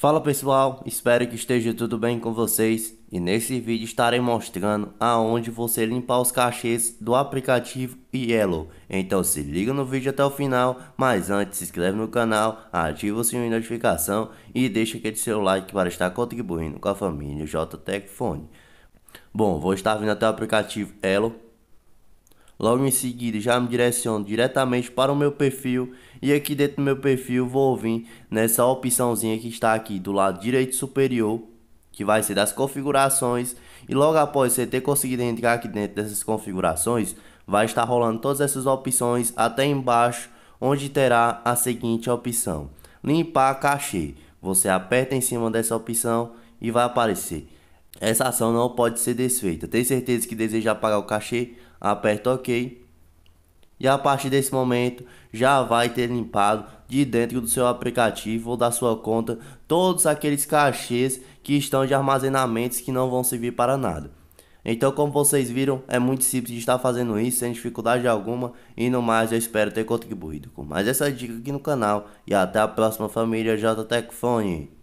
Fala pessoal, espero que esteja tudo bem com vocês e nesse vídeo estarei mostrando aonde você limpar os cachês do aplicativo Yellow. Então se liga no vídeo até o final, mas antes se inscreve no canal, ativa o sininho de notificação e deixa aquele seu like para estar contribuindo com a família JTEC Bom, vou estar vindo até o aplicativo Elo Logo em seguida, já me direciono diretamente para o meu perfil e aqui dentro do meu perfil vou vir nessa opçãozinha que está aqui do lado direito superior, que vai ser das configurações e logo após você ter conseguido entrar aqui dentro dessas configurações, vai estar rolando todas essas opções até embaixo, onde terá a seguinte opção: limpar cachê. Você aperta em cima dessa opção e vai aparecer essa ação não pode ser desfeita. Tem certeza que deseja pagar o cachê? Aperta OK. E a partir desse momento já vai ter limpado de dentro do seu aplicativo ou da sua conta todos aqueles cachês que estão de armazenamentos que não vão servir para nada. Então, como vocês viram, é muito simples de estar fazendo isso sem dificuldade alguma. E no mais, eu espero ter contribuído com mais essa é dica aqui no canal. E até a próxima, família JTecFone.